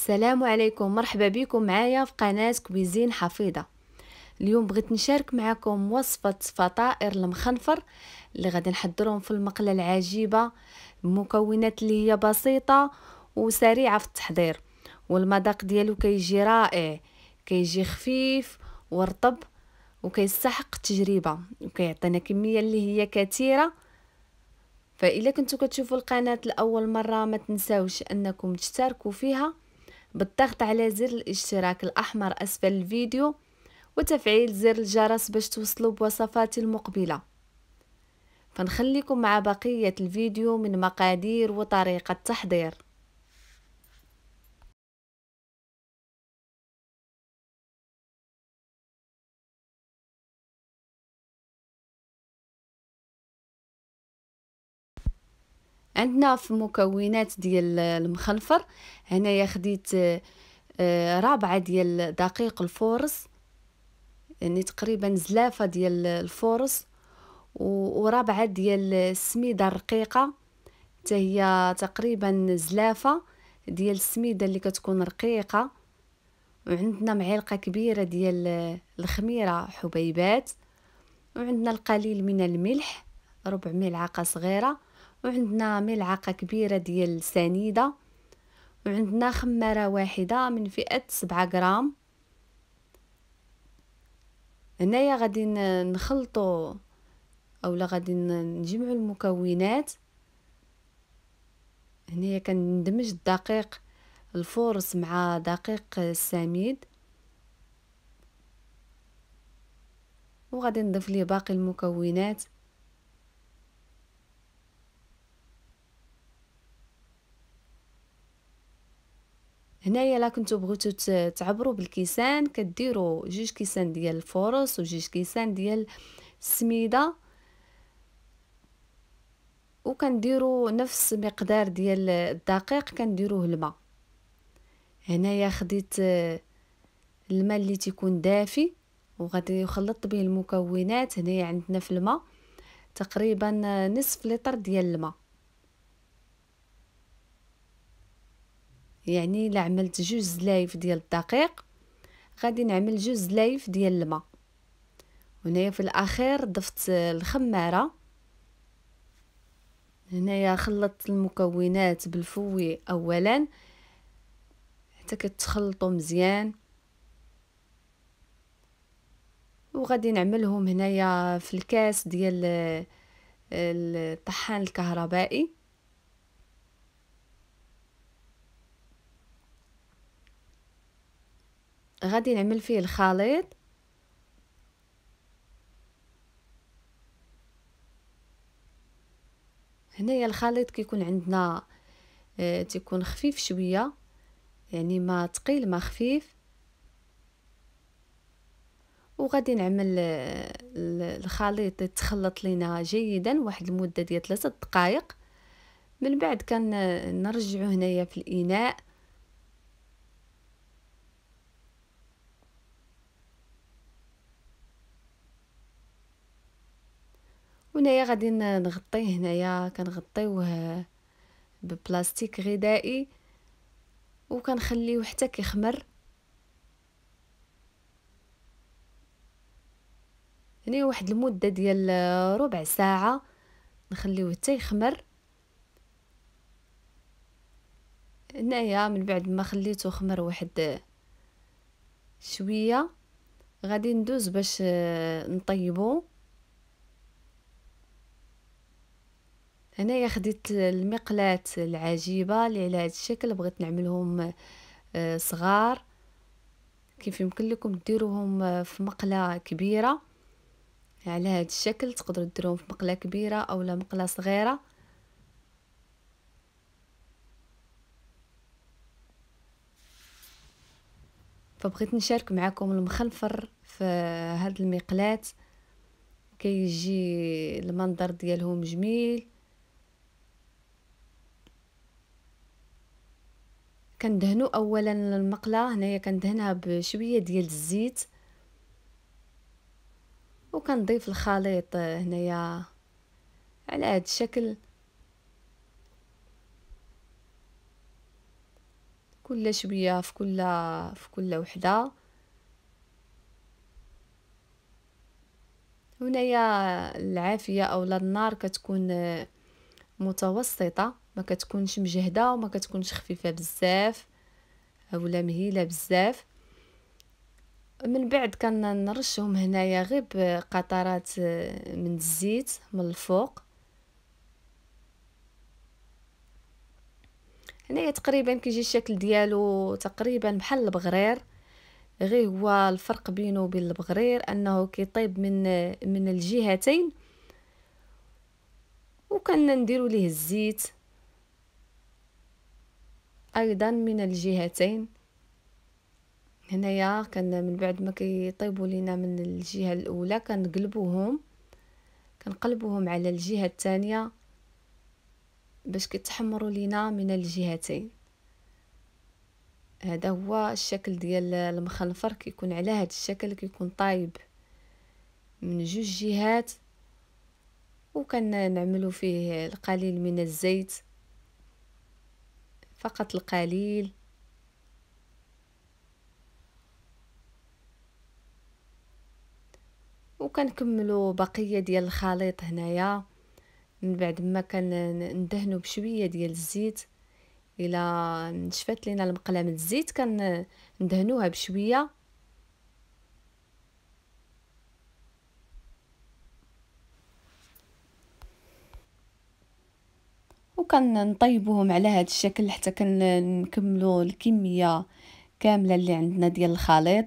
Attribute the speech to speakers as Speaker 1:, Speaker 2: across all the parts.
Speaker 1: السلام عليكم مرحبا بكم معايا في قناة كويزين حفيظة اليوم بغيت نشارك معكم وصفة فطائر المخنفر اللي غادي نحضرهم في المقلة العجيبة المكونات اللي هي بسيطة وسريعة في التحضير والمذاق ديالو كيجي رائع كيجي خفيف ورطب وكيستحق التجربة وكيعطينا كمية اللي هي كثيرة فإذا كنتو كتشوفوا القناة لأول مرة ما تنساوش أنكم تشتركوا فيها بالضغط على زر الاشتراك الأحمر أسفل الفيديو وتفعيل زر الجرس باش توصلوا بوصفاتي المقبلة فنخليكم مع بقية الفيديو من مقادير وطريقة تحضير عندنا في مكونات ديال المخنفر هنايا خديت آه، آه، رابعة ديال دقيق الفورس يعني تقريبا زلافة ديال الفورس ورابعة ديال السميدة الرقيقة حتى هي تقريبا زلافة ديال السميدة اللي كتكون رقيقة وعندنا معلقة كبيرة ديال الخميرة حبيبات وعندنا القليل من الملح ربع ملعقة صغيرة وعندنا ملعقة كبيرة ديال السنيدة وعندنا خمارة واحدة من فئة سبعة غرام هنايا غادي نخلطو اولا غادي نجمعو المكونات هنايا كندمج الدقيق الفورس مع دقيق السميد وغادي نضيف ليه باقي المكونات هنايا لا كنتو بغيتو تعبروا بالكيسان كديروا جوج كيسان ديال الفورص وجوج كيسان ديال السميده وكنديروا نفس مقدار ديال الدقيق كنديروه الماء هنايا خديت الماء اللي تيكون دافي وغادي يخلط به المكونات هنايا عندنا في الماء تقريبا نصف لتر ديال الماء يعني الا عملت جوج زلايف ديال الدقيق غادي نعمل جوج زلايف ديال الماء هنايا في الاخير ضفت الخماره هنايا خلطت المكونات بالفوي اولا حتى كتخلطوا مزيان وغادي نعملهم هنايا في الكاس ديال الطحان الكهربائي غادي نعمل فيه الخليط هنايا الخليط كيكون عندنا اه تيكون خفيف شويه يعني ما تقيل ما خفيف وغادي نعمل آه، الخليط يتخلط لينا جيدا واحد المده ديال 3 دقائق من بعد كنرجعو آه، هنايا في الاناء هنايا غادي نغطيه هنايا كنغطيوه ببلاستيك غذائي وكنخليوه حتى كيخمر هنا يعني واحد المده ديال ربع ساعه نخليوه حتى يخمر هنايا من بعد ما خليته خمر واحد شويه غادي ندوز باش نطيبو هنايا خديت المقلات العجيبه اللي على هذا الشكل بغيت نعملهم آه، صغار كيف يمكن لكم ديروهم آه، في مقله كبيره على هذا الشكل تقدروا ديروهم في مقله كبيره اولا مقله صغيره فبغيت نشارك معكم المخنفر في هاد المقلات كيجي المنظر ديالهم جميل كندهنو اولا المقله هنايا كندهنها بشويه ديال الزيت وكنضيف الخليط آه، هنايا على هذا الشكل كل شويه في كل في كل وحده هنايا العافيه او النار كتكون آه، متوسطه كتكونش مجهده وما كتكونش خفيفه بزاف ولا مهيله بزاف من بعد نرشهم هنايا غير بقطرات آه، من الزيت من الفوق هنايا تقريبا كيجي الشكل ديالو تقريبا بحال البغرير غير هو الفرق بينه وبين البغرير انه كيطيب من آه، من الجهتين نديرو ليه الزيت أيضا من الجهتين هنايا كان من بعد ما كيطيبوا لينا من الجهة الأولى كنقلبوهم كنقلبوهم على الجهة الثانية باش كيتحمروا لينا من الجهتين هذا هو الشكل ديال المخنفر كيكون على هذا الشكل كيكون طايب من جوج جهات وكنعملوا فيه القليل من الزيت فقط القليل وكنكملوا بقيه ديال الخليط هنايا من بعد ما كندهنوا بشويه ديال الزيت الا نشفت لينا المقله من الزيت كندهنوها بشويه وكنطيبوهم على هذا الشكل حتى كنكملوا الكميه كامله اللي عندنا ديال الخليط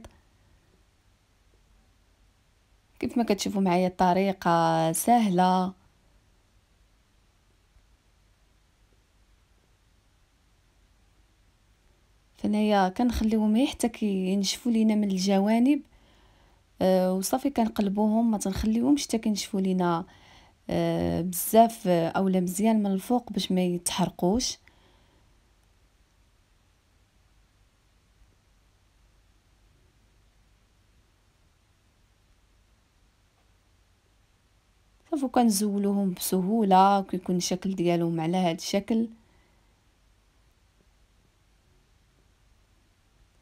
Speaker 1: كيف ما كتشوفوا معايا الطريقه سهله فنايا كنخليوهم حتى كينشفوا لينا من الجوانب أه وصافي كنقلبوهم ما تنخليوهمش حتى كينشفوا لينا آه، بزاف آه، اولا مزيان من الفوق باش ما يتحرقوش صافو كنزولوهم بسهوله كيكون الشكل ديالهم على هذا الشكل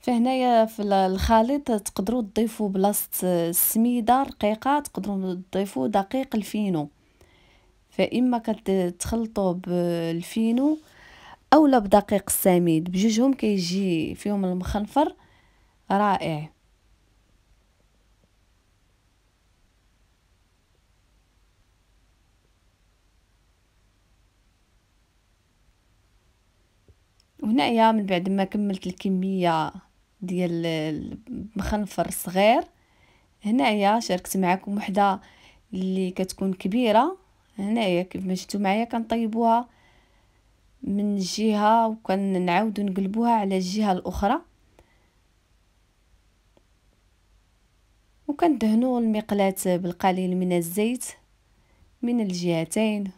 Speaker 1: فهنايا في الخليط تقدروا تضيفوا بلاصه آه، السميده رقيقه تقدروا تضيفوا دقيق الفينو فاما كتخلطوه بالفينو اولا بدقيق السميد بجوجهم كيجي فيهم المخنفر رائع وهنايا من بعد ما كملت الكميه ديال المخنفر الصغير هنايا شاركت معكم وحده اللي كتكون كبيره هنايا كيف ما شفتوا معايا كنطيبوها من جهه وكنعاودو نقلبوها على الجهه الاخرى وكندهنوا المقلاة بالقليل من الزيت من الجهتين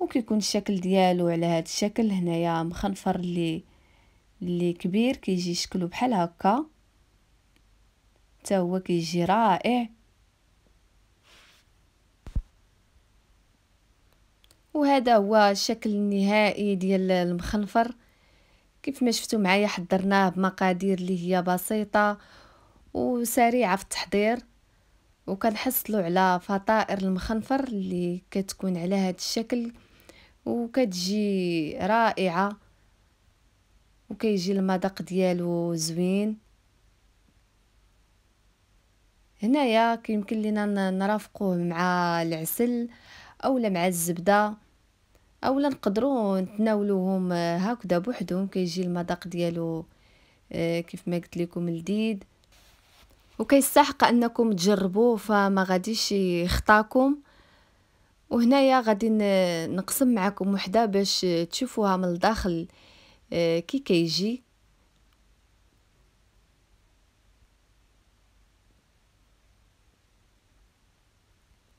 Speaker 1: وكيكون الشكل ديالو على هذا الشكل هنايا مخنفر اللي اللي كبير كيجي شكله بحال هكا حتى هو كيجي رائع وهذا هو الشكل النهائي ديال المخنفر كيف ما شفتوا معايا حضرناه بمقادير اللي هي بسيطه وسريعه في التحضير وكنحصلوا على فطائر المخنفر اللي كتكون على هذا الشكل وكتجي رائعه وكيجي المذاق ديالو زوين هنايا كيمكن لينا نرافقوه مع العسل اولا مع الزبده اولا نقدروا نتناولوهم آه، هكذا بوحدهم كيجي المذاق ديالو آه، كيف ما قلت لكم لذيذ وكيستحق انكم تجربوه فما غاديش يخطاكم وهنايا غادي نقسم معكم وحده باش تشوفوها من الداخل آه، كي كيجي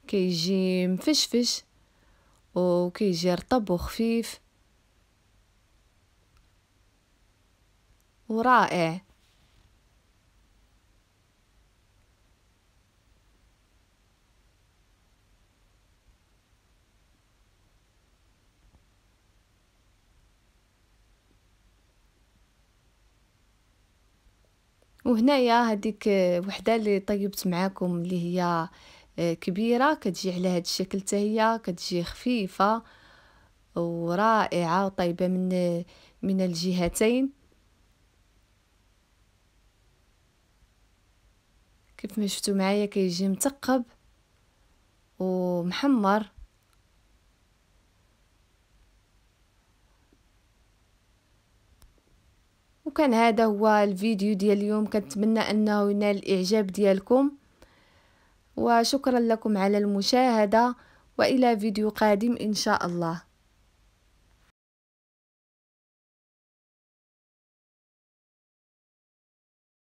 Speaker 1: كيجي مفشفش وكيجي رطب وخفيف ورائع وهنايا هذيك وحده اللي طيبت معاكم اللي هي آه، كبيرة كتجي على هاد الشكل تاهي كتجي خفيفة ورائعة وطيبة من من الجهتين كيف ما شفتوا معايا كيجي مثقب ومحمر وكان هذا هو الفيديو ديال اليوم كنتمنى انه ينال الاعجاب ديالكم وشكرا لكم على المشاهدة وإلى فيديو قادم إن شاء الله